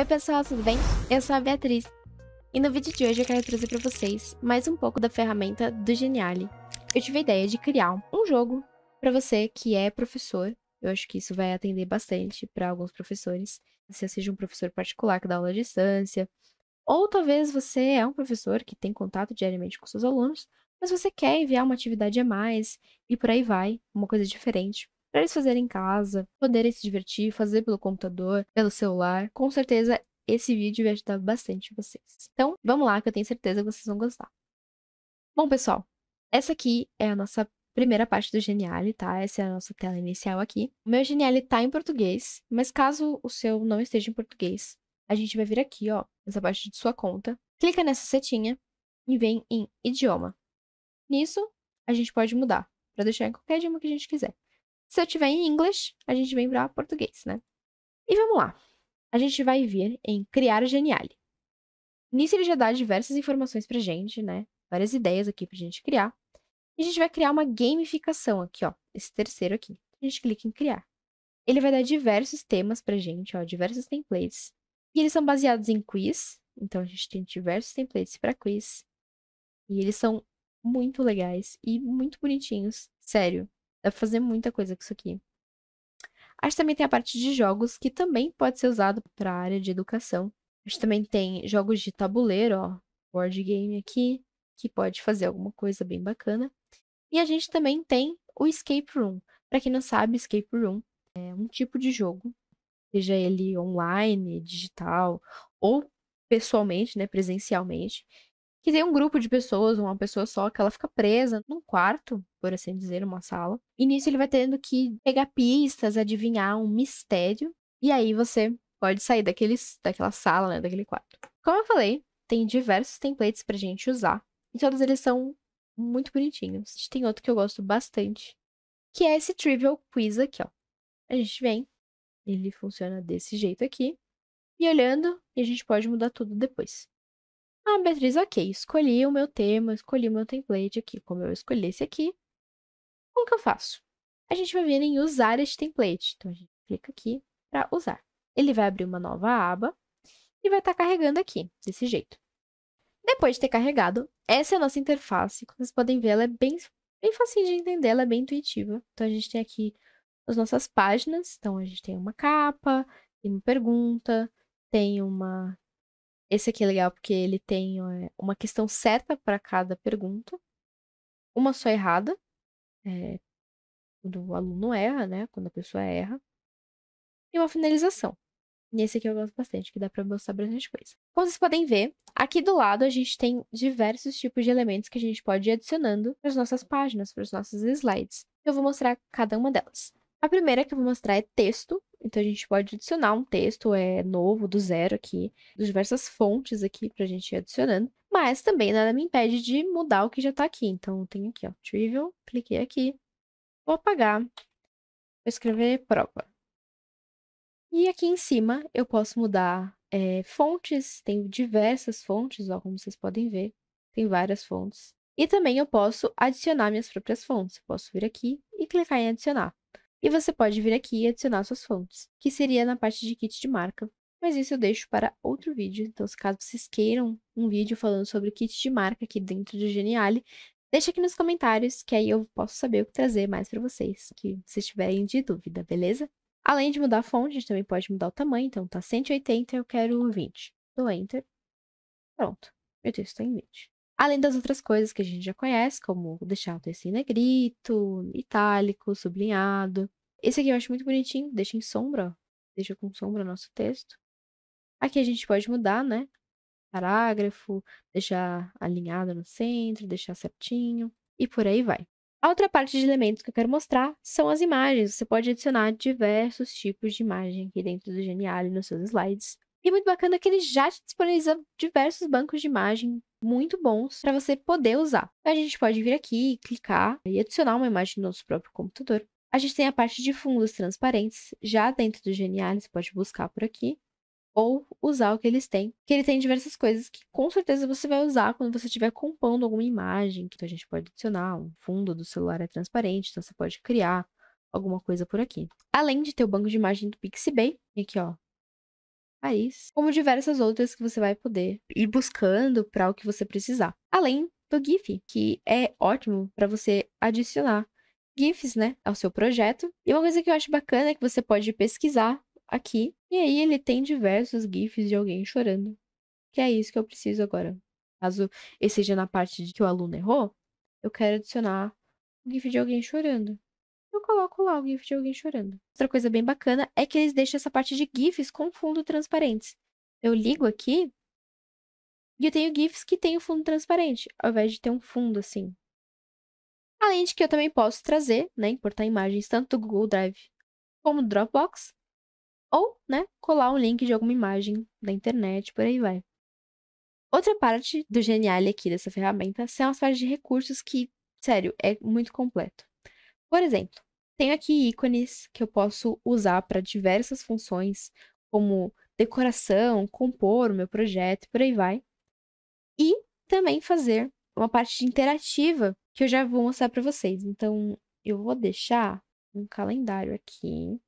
Oi pessoal, tudo bem? Eu sou a Beatriz e no vídeo de hoje eu quero trazer para vocês mais um pouco da ferramenta do Geniali. Eu tive a ideia de criar um jogo para você que é professor, eu acho que isso vai atender bastante para alguns professores, se você seja um professor particular que dá aula à distância, ou talvez você é um professor que tem contato diariamente com seus alunos, mas você quer enviar uma atividade a mais e por aí vai, uma coisa diferente para eles fazerem em casa, poderem se divertir, fazer pelo computador, pelo celular. Com certeza esse vídeo vai ajudar bastante vocês. Então, vamos lá que eu tenho certeza que vocês vão gostar. Bom, pessoal, essa aqui é a nossa primeira parte do Geniale, tá? Essa é a nossa tela inicial aqui. O meu Geniale tá em português, mas caso o seu não esteja em português, a gente vai vir aqui, ó, nessa parte de sua conta, clica nessa setinha e vem em idioma. Nisso, a gente pode mudar para deixar em qualquer idioma que a gente quiser. Se eu tiver em inglês, a gente vem para português, né? E vamos lá. A gente vai vir em criar Geniale. Nisso ele já dá diversas informações pra gente, né? Várias ideias aqui pra gente criar. E a gente vai criar uma gamificação aqui, ó. Esse terceiro aqui. A gente clica em criar. Ele vai dar diversos temas pra gente, ó, diversos templates. E eles são baseados em quiz. Então a gente tem diversos templates para quiz. E eles são muito legais e muito bonitinhos. Sério, Dá pra fazer muita coisa com isso aqui. A gente também tem a parte de jogos, que também pode ser usado para a área de educação. A gente também tem jogos de tabuleiro, ó, board game aqui, que pode fazer alguma coisa bem bacana. E a gente também tem o escape room. Para quem não sabe, escape room é um tipo de jogo, seja ele online, digital ou pessoalmente, né, presencialmente, que tem um grupo de pessoas, uma pessoa só, que ela fica presa num quarto, por assim dizer, uma sala. E nisso ele vai tendo que pegar pistas, adivinhar um mistério. E aí você pode sair daqueles, daquela sala, né, daquele quarto. Como eu falei, tem diversos templates pra gente usar. E todos eles são muito bonitinhos. Tem outro que eu gosto bastante, que é esse Trivial Quiz aqui, ó. A gente vem, ele funciona desse jeito aqui. E olhando, e a gente pode mudar tudo depois. Ah, Beatriz, ok, escolhi o meu tema, escolhi o meu template aqui, como eu escolhi esse aqui. Como que eu faço? A gente vai vir em usar este template. Então, a gente clica aqui para usar. Ele vai abrir uma nova aba e vai estar tá carregando aqui, desse jeito. Depois de ter carregado, essa é a nossa interface. Como vocês podem ver, ela é bem, bem fácil de entender, ela é bem intuitiva. Então, a gente tem aqui as nossas páginas. Então, a gente tem uma capa, tem uma pergunta, tem uma esse aqui é legal porque ele tem eh, uma questão certa para cada pergunta, uma só errada, é, quando o aluno erra, né? Quando a pessoa erra, e uma finalização. E esse aqui eu gosto bastante, que dá para mostrar bastante coisa. Como vocês podem ver, aqui do lado a gente tem diversos tipos de elementos que a gente pode ir adicionando para as nossas páginas, para os nossos slides. Eu vou mostrar cada uma delas. A primeira que eu vou mostrar é texto, então a gente pode adicionar um texto é novo do zero aqui, diversas fontes aqui para a gente ir adicionando. Mas também nada me impede de mudar o que já está aqui. Então tenho aqui, ó, trivial, cliquei aqui, vou apagar, vou escrever prova. E aqui em cima eu posso mudar é, fontes, tem diversas fontes, ó, como vocês podem ver, tem várias fontes. E também eu posso adicionar minhas próprias fontes. Eu posso vir aqui e clicar em adicionar. E você pode vir aqui e adicionar suas fontes, que seria na parte de kit de marca. Mas isso eu deixo para outro vídeo, então se caso vocês queiram um vídeo falando sobre kit de marca aqui dentro do Geniale, deixa aqui nos comentários, que aí eu posso saber o que trazer mais para vocês, que vocês tiverem de dúvida, beleza? Além de mudar a fonte, a gente também pode mudar o tamanho, então tá 180, eu quero 20. Dou então, Enter. Pronto, meu texto está em 20. Além das outras coisas que a gente já conhece, como deixar o texto em negrito, é itálico, sublinhado. Esse aqui eu acho muito bonitinho, deixa em sombra, deixa com sombra nosso texto. Aqui a gente pode mudar, né? Parágrafo, deixar alinhado no centro, deixar certinho e por aí vai. A outra parte de elementos que eu quero mostrar são as imagens. Você pode adicionar diversos tipos de imagem aqui dentro do Geniali nos seus slides. E muito bacana que ele já te disponibiliza diversos bancos de imagem muito bons para você poder usar. A gente pode vir aqui, clicar e adicionar uma imagem no nosso próprio computador. A gente tem a parte de fundos transparentes, já dentro do Genialis, pode buscar por aqui ou usar o que eles têm. Que ele tem diversas coisas que com certeza você vai usar quando você estiver compondo alguma imagem. Então a gente pode adicionar um fundo do celular é transparente, então você pode criar alguma coisa por aqui. Além de ter o banco de imagem do Pixabay, aqui ó, país, como diversas outras que você vai poder ir buscando para o que você precisar. Além do GIF, que é ótimo para você adicionar GIFs, né, ao seu projeto. E uma coisa que eu acho bacana é que você pode pesquisar aqui, e aí ele tem diversos GIFs de alguém chorando. Que é isso que eu preciso agora. Caso esse seja na parte de que o aluno errou, eu quero adicionar um GIF de alguém chorando eu coloco lá o GIF de alguém chorando. Outra coisa bem bacana é que eles deixam essa parte de GIFs com fundo transparentes. Eu ligo aqui e eu tenho GIFs que tem o fundo transparente, ao invés de ter um fundo assim. Além de que eu também posso trazer, né, importar imagens tanto do Google Drive como do Dropbox, ou, né, colar um link de alguma imagem da internet, por aí vai. Outra parte do genial aqui dessa ferramenta são as partes de recursos que, sério, é muito completo. Por exemplo, tenho aqui ícones que eu posso usar para diversas funções, como decoração, compor o meu projeto, por aí vai. E também fazer uma parte interativa que eu já vou mostrar para vocês. Então, eu vou deixar um calendário aqui.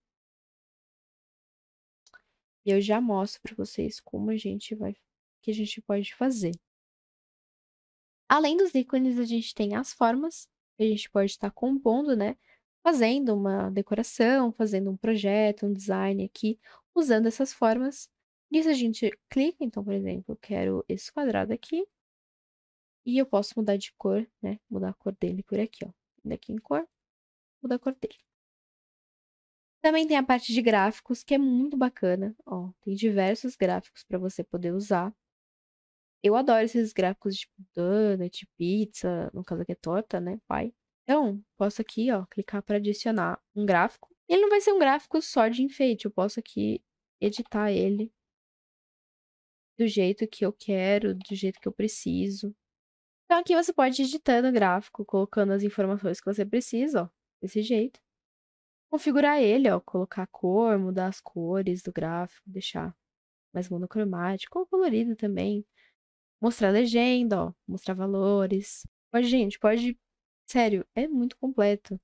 E eu já mostro para vocês como a gente vai que a gente pode fazer. Além dos ícones, a gente tem as formas, a gente pode estar compondo, né? Fazendo uma decoração, fazendo um projeto, um design aqui, usando essas formas. Nisso a gente clica, então, por exemplo, eu quero esse quadrado aqui. E eu posso mudar de cor, né? Mudar a cor dele por aqui, ó. Daqui em cor, mudar a cor dele. Também tem a parte de gráficos, que é muito bacana. Ó, tem diversos gráficos para você poder usar eu adoro esses gráficos de donut, pizza, no caso aqui é torta, né, pai. Então, posso aqui, ó, clicar para adicionar um gráfico. Ele não vai ser um gráfico só de enfeite, eu posso aqui editar ele do jeito que eu quero, do jeito que eu preciso. Então, aqui você pode ir editando o gráfico, colocando as informações que você precisa, ó, desse jeito. Configurar ele, ó, colocar a cor, mudar as cores do gráfico, deixar mais monocromático ou colorido também mostrar legenda, ó, mostrar valores. Pode, gente, pode. Sério, é muito completo.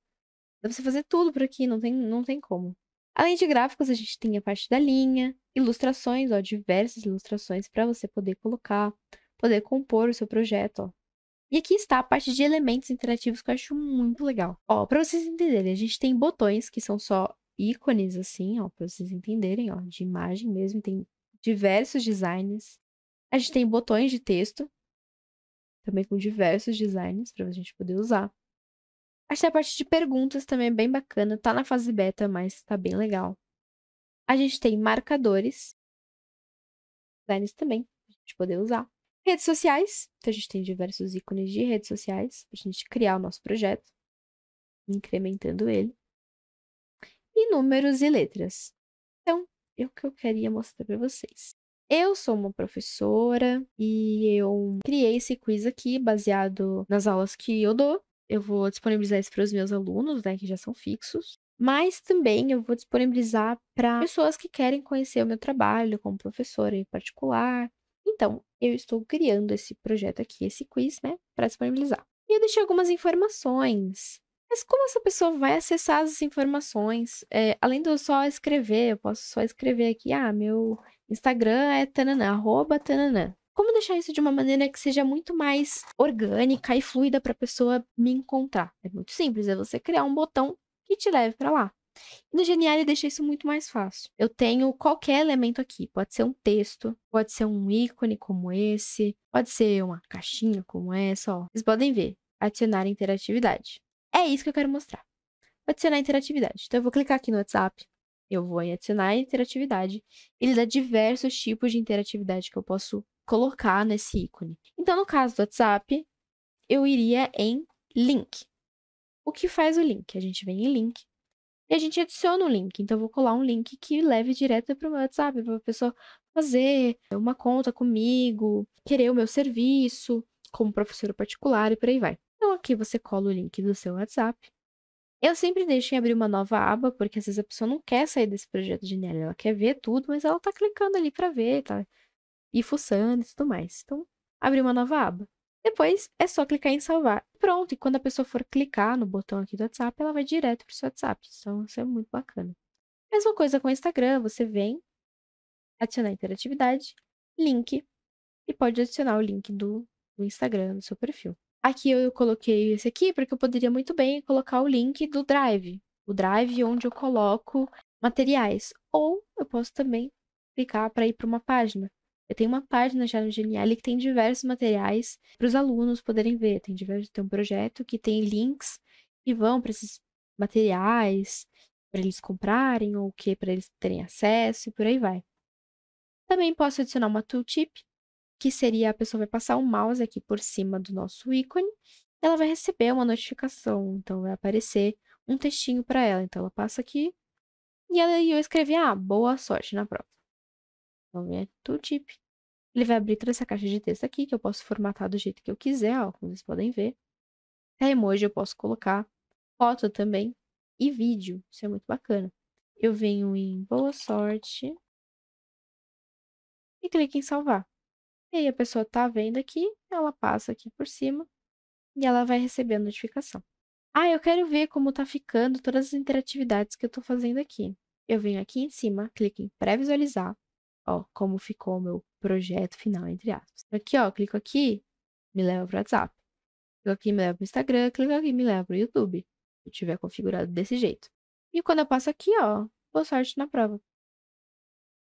Dá pra você fazer tudo por aqui, não tem, não tem como. Além de gráficos, a gente tem a parte da linha, ilustrações, ó, diversas ilustrações para você poder colocar, poder compor o seu projeto, ó. E aqui está a parte de elementos interativos que eu acho muito legal. Ó, para vocês entenderem, a gente tem botões que são só ícones assim, ó, para vocês entenderem, ó, de imagem mesmo, tem diversos designs. A gente tem botões de texto, também com diversos designs para a gente poder usar. A gente tem a parte de perguntas também é bem bacana, tá na fase beta, mas tá bem legal. A gente tem marcadores, designs também, pra gente poder usar. Redes sociais, então a gente tem diversos ícones de redes sociais pra gente criar o nosso projeto, incrementando ele. E números e letras. Então, é o que eu queria mostrar para vocês. Eu sou uma professora e eu criei esse quiz aqui baseado nas aulas que eu dou. Eu vou disponibilizar isso para os meus alunos, né, que já são fixos. Mas também eu vou disponibilizar para pessoas que querem conhecer o meu trabalho como professora em particular. Então, eu estou criando esse projeto aqui, esse quiz, né, para disponibilizar. E eu deixei algumas informações. Mas como essa pessoa vai acessar as informações? É, além de eu só escrever, eu posso só escrever aqui, ah, meu Instagram é tananã, arroba tananã. Como deixar isso de uma maneira que seja muito mais orgânica e fluida para a pessoa me encontrar? É muito simples, é você criar um botão que te leve para lá. no Genial deixa isso muito mais fácil. Eu tenho qualquer elemento aqui. Pode ser um texto, pode ser um ícone como esse, pode ser uma caixinha como essa, ó. Vocês podem ver. Adicionar interatividade. É isso que eu quero mostrar. Adicionar interatividade. Então eu vou clicar aqui no WhatsApp eu vou em adicionar interatividade. Ele dá diversos tipos de interatividade que eu posso colocar nesse ícone. Então, no caso do WhatsApp, eu iria em link. O que faz o link? A gente vem em link e a gente adiciona o um link. Então, eu vou colar um link que leve direto para o meu WhatsApp, para a pessoa fazer uma conta comigo, querer o meu serviço como professor particular e por aí vai. Então, aqui você cola o link do seu WhatsApp eu sempre deixo em abrir uma nova aba, porque às vezes a pessoa não quer sair desse projeto de nela, ela quer ver tudo, mas ela tá clicando ali para ver, tá e fuçando e tudo mais. Então, abrir uma nova aba. Depois é só clicar em salvar. Pronto, e quando a pessoa for clicar no botão aqui do WhatsApp, ela vai direto para o seu WhatsApp. Então, isso é muito bacana. Mesma coisa com o Instagram, você vem, adicionar interatividade, link, e pode adicionar o link do, do Instagram, do seu perfil. Aqui eu coloquei esse aqui, porque eu poderia muito bem colocar o link do Drive. O Drive onde eu coloco materiais. Ou eu posso também clicar para ir para uma página. Eu tenho uma página já no Genial que tem diversos materiais para os alunos poderem ver. Tem, diversos, tem um projeto que tem links que vão para esses materiais, para eles comprarem ou o que para eles terem acesso e por aí vai. Também posso adicionar uma tooltip, que seria a pessoa vai passar o mouse aqui por cima do nosso ícone, ela vai receber uma notificação, então vai aparecer um textinho para ela. Então ela passa aqui e ela, eu escrevi, ah, boa sorte na prova. Então vem é tooltip, Ele vai abrir toda essa caixa de texto aqui, que eu posso formatar do jeito que eu quiser, ó, como vocês podem ver. emoji eu posso colocar, foto também e vídeo, isso é muito bacana. Eu venho em boa sorte e clico em salvar. E aí a pessoa tá vendo aqui, ela passa aqui por cima e ela vai receber a notificação. Ah, eu quero ver como tá ficando todas as interatividades que eu tô fazendo aqui. Eu venho aqui em cima, clico em pré-visualizar, ó, como ficou o meu projeto final, entre aspas. Aqui, ó, clico aqui, me leva para o WhatsApp. Clico aqui, me leva para o Instagram, clico aqui, me leva para o YouTube. Se eu tiver configurado desse jeito. E quando eu passo aqui, ó, boa sorte na prova.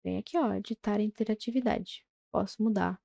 Vem aqui, ó, editar interatividade. Posso mudar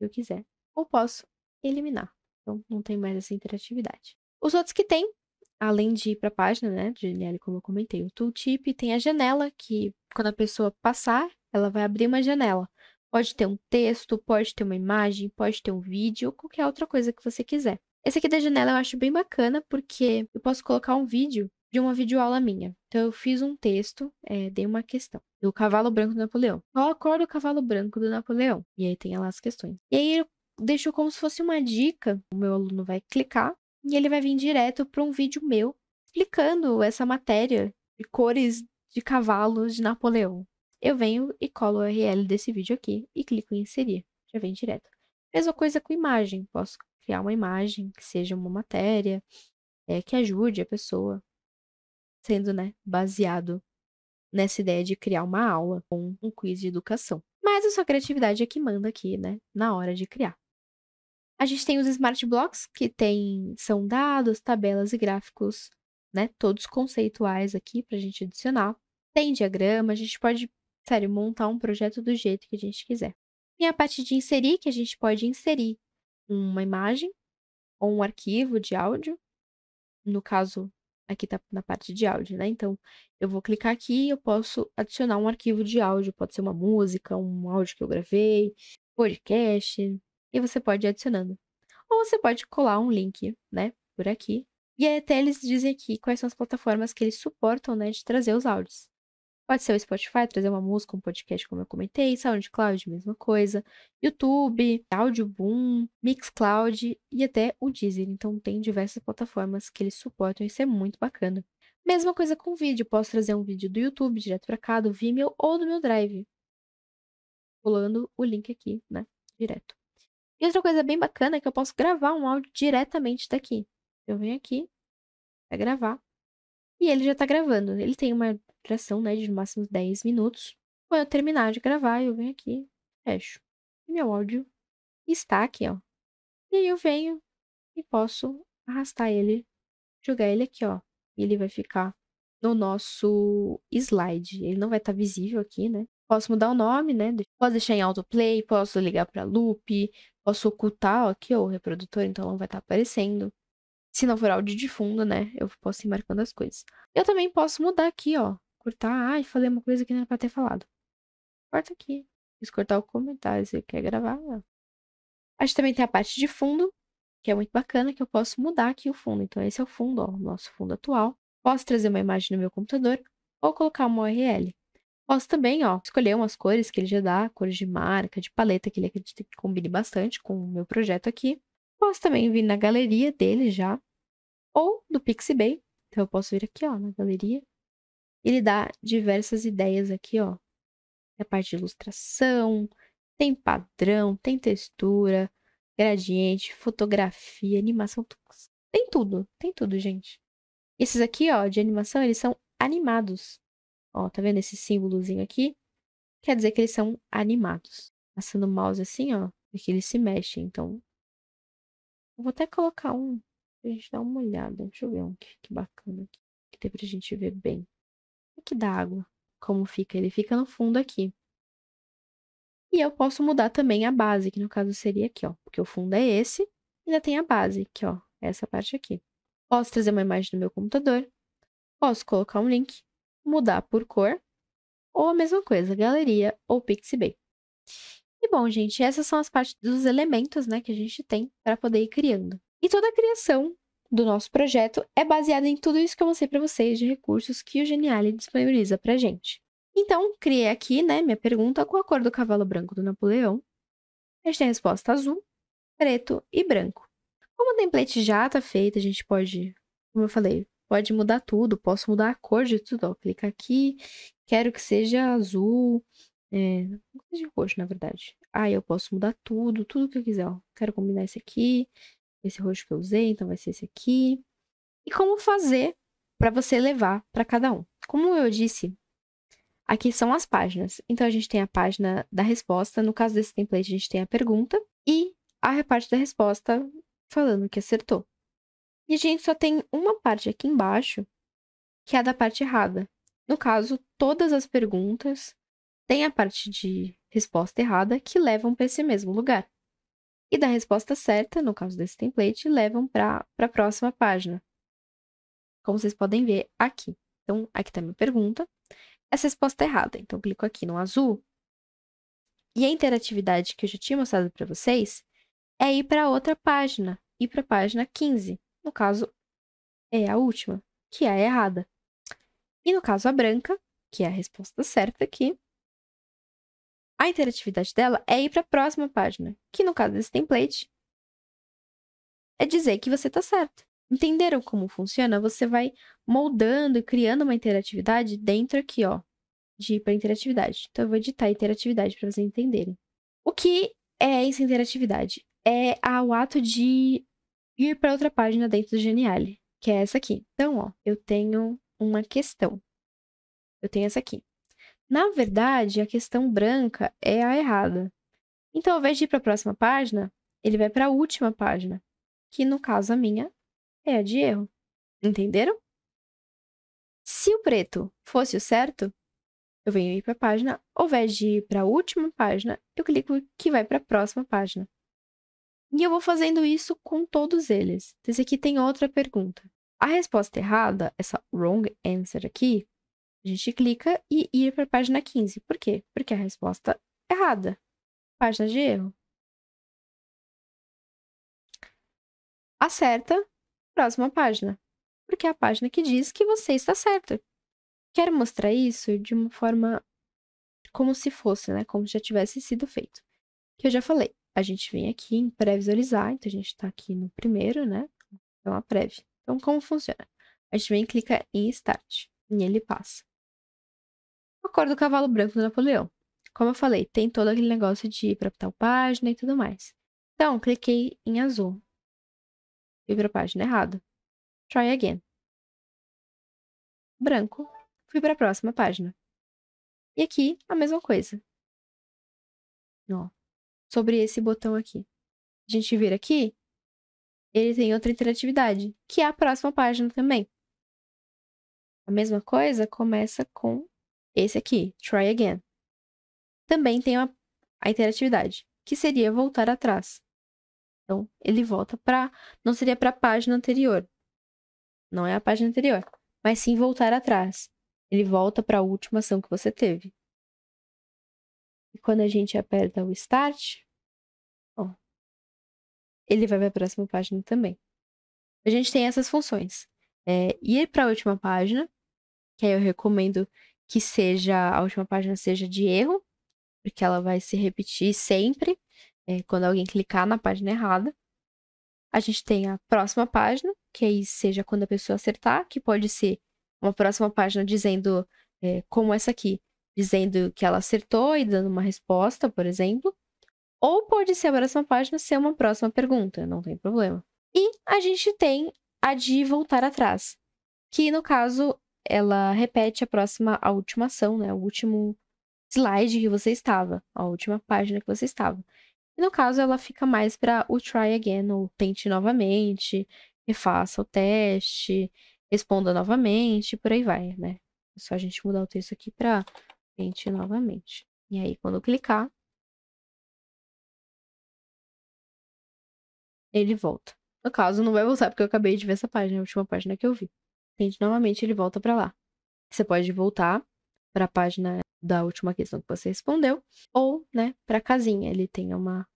eu quiser, ou posso eliminar. Então, não tem mais essa interatividade. Os outros que tem, além de ir para a página, né, de NL, como eu comentei, o tooltip, tem a janela, que quando a pessoa passar, ela vai abrir uma janela. Pode ter um texto, pode ter uma imagem, pode ter um vídeo, qualquer outra coisa que você quiser. Esse aqui da janela eu acho bem bacana, porque eu posso colocar um vídeo de uma videoaula minha. Então, eu fiz um texto, é, dei uma questão, do cavalo branco do Napoleão. Qual a cor do cavalo branco do Napoleão? E aí tem lá as questões. E aí eu deixo como se fosse uma dica, o meu aluno vai clicar e ele vai vir direto para um vídeo meu explicando essa matéria de cores de cavalos de Napoleão. Eu venho e colo o URL desse vídeo aqui e clico em inserir. Já vem direto. Mesma coisa com imagem. Posso criar uma imagem que seja uma matéria, é, que ajude a pessoa sendo né, baseado nessa ideia de criar uma aula com um quiz de educação. Mas a sua criatividade é que manda aqui, né, na hora de criar. A gente tem os smart blocks, que tem, são dados, tabelas e gráficos, né, todos conceituais aqui para a gente adicionar. Tem diagrama, a gente pode, sério, montar um projeto do jeito que a gente quiser. Tem a parte de inserir, que a gente pode inserir uma imagem ou um arquivo de áudio, no caso aqui tá na parte de áudio, né? Então, eu vou clicar aqui e eu posso adicionar um arquivo de áudio, pode ser uma música, um áudio que eu gravei, podcast, e você pode ir adicionando. Ou você pode colar um link, né, por aqui. E até eles dizem aqui quais são as plataformas que eles suportam, né, de trazer os áudios. Pode ser o Spotify, trazer uma música, um podcast, como eu comentei, SoundCloud, mesma coisa, YouTube, Audioboom, Mixcloud e até o Deezer. Então tem diversas plataformas que eles suportam, isso é muito bacana. Mesma coisa com vídeo, posso trazer um vídeo do YouTube direto para cá, do Vimeo ou do meu Drive. Pulando o link aqui, né, direto. E outra coisa bem bacana é que eu posso gravar um áudio diretamente daqui. Eu venho aqui para gravar e ele já está gravando. Ele tem uma tração, né, de no máximo 10 minutos. Quando eu terminar de gravar, eu venho aqui, fecho. E meu áudio está aqui, ó. E aí eu venho e posso arrastar ele, jogar ele aqui, ó. E ele vai ficar no nosso slide. Ele não vai estar tá visível aqui, né? Posso mudar o nome, né? Posso deixar em autoplay, posso ligar para loop, posso ocultar ó, aqui ó, o reprodutor, então não vai estar tá aparecendo. Se não for áudio de fundo, né? Eu posso ir marcando as coisas. Eu também posso mudar aqui, ó, cortar. Ai, falei uma coisa que não era pra ter falado. Corta aqui. Quis cortar o comentário. Você quer gravar? A gente também tem a parte de fundo, que é muito bacana, que eu posso mudar aqui o fundo. Então, esse é o fundo, ó, o nosso fundo atual. Posso trazer uma imagem no meu computador ou colocar uma URL. Posso também, ó, escolher umas cores que ele já dá, cores de marca, de paleta, que ele acredita que combine bastante com o meu projeto aqui. Posso também vir na galeria dele já, ou do Pixabay. Então, eu posso vir aqui, ó, na galeria, ele dá diversas ideias aqui, ó. A parte de ilustração, tem padrão, tem textura, gradiente, fotografia, animação, tem tudo, tem tudo, gente. Esses aqui, ó, de animação, eles são animados. Ó, tá vendo esse símbolozinho aqui? Quer dizer que eles são animados. Passando o mouse assim, ó, é que eles se mexem, então... Eu vou até colocar um pra gente dar uma olhada. Deixa eu ver um que, que bacana aqui, que tem pra gente ver bem aqui da água. Como fica? Ele fica no fundo aqui. E eu posso mudar também a base, que no caso seria aqui, ó. Porque o fundo é esse, ainda tem a base, que ó, essa parte aqui. Posso trazer uma imagem do meu computador, posso colocar um link, mudar por cor, ou a mesma coisa, galeria ou Pixabay. E bom, gente, essas são as partes dos elementos, né, que a gente tem para poder ir criando. E toda a criação do nosso projeto é baseada em tudo isso que eu mostrei para vocês de recursos que o Geniali disponibiliza para gente. Então, criei aqui né, minha pergunta com a cor do cavalo branco do Napoleão. A gente tem a resposta azul, preto e branco. Como o template já está feito, a gente pode, como eu falei, pode mudar tudo. Posso mudar a cor de tudo. clica aqui, quero que seja azul, é, não seja roxo, na verdade. Aí ah, eu posso mudar tudo, tudo que eu quiser. Ó. Quero combinar isso aqui, esse roxo que eu usei, então vai ser esse aqui. E como fazer para você levar para cada um. Como eu disse, aqui são as páginas. Então a gente tem a página da resposta, no caso desse template a gente tem a pergunta e a parte da resposta falando que acertou. E a gente só tem uma parte aqui embaixo, que é a da parte errada. No caso, todas as perguntas têm a parte de resposta errada que levam para esse mesmo lugar e da resposta certa, no caso desse template, levam para a próxima página. Como vocês podem ver aqui. Então, aqui está minha pergunta. Essa resposta é errada. Então, clico aqui no azul. E a interatividade que eu já tinha mostrado para vocês é ir para outra página, ir para a página 15. No caso, é a última, que é a errada. E no caso, a branca, que é a resposta certa aqui, a interatividade dela é ir para a próxima página, que no caso desse template é dizer que você está certo. Entenderam como funciona? Você vai moldando e criando uma interatividade dentro aqui, ó, de interatividade. Então eu vou editar interatividade para vocês entenderem. O que é essa interatividade? É o ato de ir para outra página dentro do Geniale, que é essa aqui. Então, ó, eu tenho uma questão. Eu tenho essa aqui. Na verdade, a questão branca é a errada. Então, ao invés de ir para a próxima página, ele vai para a última página, que no caso a minha é a de erro. Entenderam? Se o preto fosse o certo, eu venho ir para a página, ao invés de ir para a última página, eu clico que vai para a próxima página. E eu vou fazendo isso com todos eles. Esse aqui tem outra pergunta. A resposta errada, essa wrong answer aqui, a gente clica e ir para a página 15. Por quê? Porque a resposta é errada. Página de erro. Acerta, próxima página. Porque é a página que diz que você está certo. Quero mostrar isso de uma forma como se fosse, né? Como já tivesse sido feito. Que eu já falei. A gente vem aqui em pré-visualizar, então a gente está aqui no primeiro, né? Então a prévia. Então, como funciona? A gente vem e clica em Start e ele passa. A cor do cavalo branco do Napoleão. Como eu falei, tem todo aquele negócio de ir para tal página e tudo mais. Então, cliquei em azul. Fui para a página errada. Try again. Branco. Fui para a próxima página. E aqui, a mesma coisa. Ó, sobre esse botão aqui. A gente vira aqui, ele tem outra interatividade, que é a próxima página também. A mesma coisa começa com esse aqui, try again. Também tem a, a interatividade, que seria voltar atrás. Então, ele volta para. Não seria para a página anterior. Não é a página anterior. Mas sim voltar atrás. Ele volta para a última ação que você teve. E quando a gente aperta o Start, ó, ele vai para a próxima página também. A gente tem essas funções. É, ir para a última página, que aí eu recomendo que seja a última página seja de erro, porque ela vai se repetir sempre é, quando alguém clicar na página errada. A gente tem a próxima página, que aí seja quando a pessoa acertar, que pode ser uma próxima página dizendo, é, como essa aqui, dizendo que ela acertou e dando uma resposta, por exemplo. Ou pode ser a próxima página ser uma próxima pergunta, não tem problema. E a gente tem a de voltar atrás, que no caso ela repete a próxima, a última ação, né? O último slide que você estava, a última página que você estava. E no caso, ela fica mais para o try again, ou tente novamente, refaça o teste, responda novamente, por aí vai, né? É só a gente mudar o texto aqui para tente novamente. E aí, quando clicar, ele volta. No caso, não vai voltar porque eu acabei de ver essa página, a última página que eu vi gente, novamente ele volta para lá. Você pode voltar para a página da última questão que você respondeu ou, né, para casinha. Ele tem uma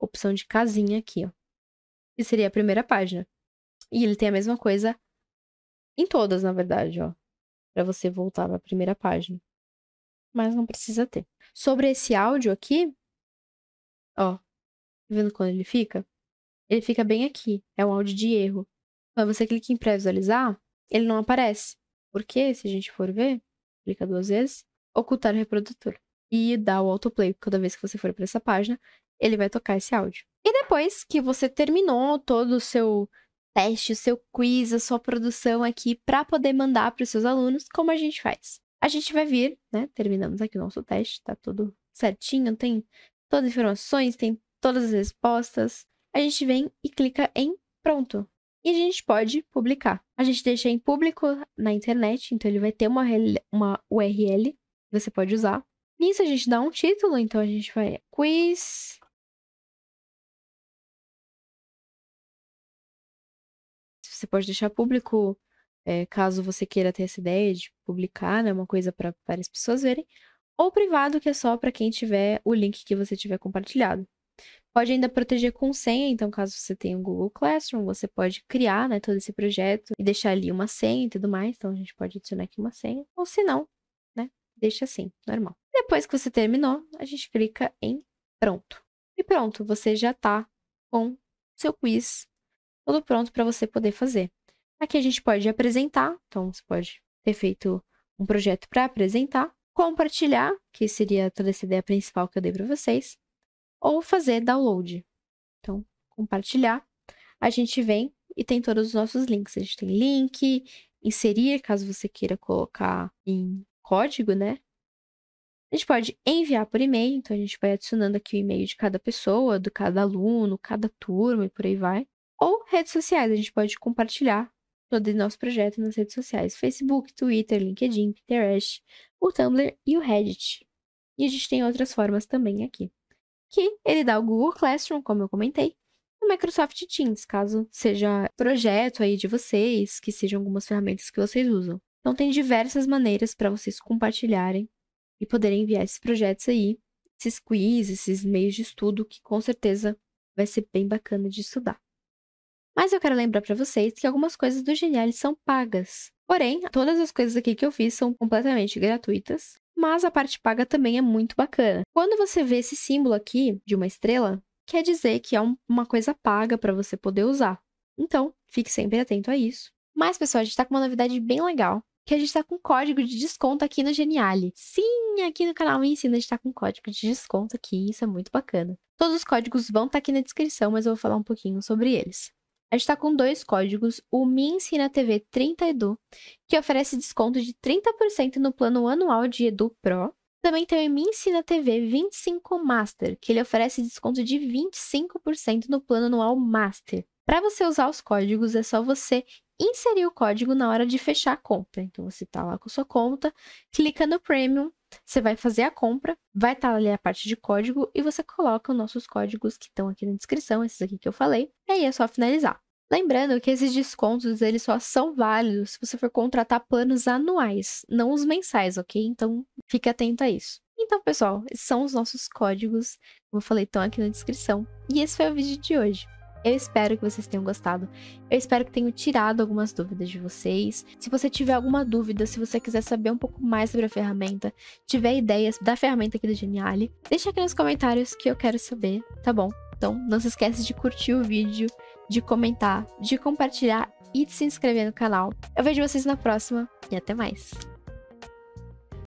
opção de casinha aqui, ó. Que seria a primeira página. E ele tem a mesma coisa em todas, na verdade, ó, para você voltar para a primeira página. Mas não precisa ter. Sobre esse áudio aqui, ó, tá vendo quando ele fica? Ele fica bem aqui. É um áudio de erro. Quando você clica em pré-visualizar, ele não aparece. Porque, se a gente for ver, clica duas vezes, ocultar o reprodutor. E dá o autoplay. Cada vez que você for para essa página, ele vai tocar esse áudio. E depois que você terminou todo o seu teste, o seu quiz, a sua produção aqui para poder mandar para os seus alunos, como a gente faz? A gente vai vir, né? Terminamos aqui o nosso teste, tá tudo certinho, tem todas as informações, tem todas as respostas. A gente vem e clica em pronto e a gente pode publicar. A gente deixa em público na internet, então ele vai ter uma, uma URL que você pode usar. Nisso a gente dá um título, então a gente vai quiz você pode deixar público é, caso você queira ter essa ideia de publicar, né, uma coisa para várias pessoas verem, ou privado que é só para quem tiver o link que você tiver compartilhado. Pode ainda proteger com senha, então caso você tenha o um Google Classroom, você pode criar né, todo esse projeto e deixar ali uma senha e tudo mais. Então a gente pode adicionar aqui uma senha. Ou se não, né, deixa assim, normal. Depois que você terminou, a gente clica em pronto. E pronto, você já está com seu quiz todo pronto para você poder fazer. Aqui a gente pode apresentar, então você pode ter feito um projeto para apresentar, compartilhar, que seria toda essa ideia principal que eu dei para vocês, ou fazer download. Então, compartilhar. A gente vem e tem todos os nossos links. A gente tem link, inserir, caso você queira colocar em código, né? A gente pode enviar por e-mail, então a gente vai adicionando aqui o e-mail de cada pessoa, do cada aluno, cada turma e por aí vai. Ou redes sociais, a gente pode compartilhar todo o nosso projeto nas redes sociais: Facebook, Twitter, LinkedIn, Pinterest, o Tumblr e o Reddit. E a gente tem outras formas também aqui que ele dá o Google Classroom, como eu comentei, o Microsoft Teams, caso seja projeto aí de vocês, que sejam algumas ferramentas que vocês usam. Então tem diversas maneiras para vocês compartilharem e poderem enviar esses projetos aí, esses quizzes, esses meios de estudo, que com certeza vai ser bem bacana de estudar. Mas eu quero lembrar para vocês que algumas coisas do Genial são pagas. Porém, todas as coisas aqui que eu fiz são completamente gratuitas mas a parte paga também é muito bacana. Quando você vê esse símbolo aqui de uma estrela, quer dizer que é um, uma coisa paga para você poder usar. Então, fique sempre atento a isso. Mas, pessoal, a gente está com uma novidade bem legal, que a gente está com código de desconto aqui na Geniale. Sim, aqui no canal Me Ensina a gente está com código de desconto aqui, isso é muito bacana. Todos os códigos vão estar tá aqui na descrição, mas eu vou falar um pouquinho sobre eles. A gente está com dois códigos, o Me Ensina TV 30 Edu, que oferece desconto de 30% no plano anual de Edu Pro. Também tem o Me Ensina TV 25 Master, que ele oferece desconto de 25% no plano anual Master. Para você usar os códigos, é só você inserir o código na hora de fechar a compra. Então você está lá com sua conta, clica no Premium, você vai fazer a compra, vai estar tá ali a parte de código e você coloca os nossos códigos que estão aqui na descrição, esses aqui que eu falei, e aí é só finalizar. Lembrando que esses descontos eles só são válidos se você for contratar planos anuais, não os mensais, ok? Então fique atento a isso. Então, pessoal, esses são os nossos códigos, como eu falei, estão aqui na descrição. E esse foi o vídeo de hoje. Eu espero que vocês tenham gostado. Eu espero que tenham tirado algumas dúvidas de vocês. Se você tiver alguma dúvida, se você quiser saber um pouco mais sobre a ferramenta, tiver ideias da ferramenta aqui do Geniali, deixa aqui nos comentários que eu quero saber, tá bom? Então, não se esquece de curtir o vídeo, de comentar, de compartilhar e de se inscrever no canal. Eu vejo vocês na próxima e até mais.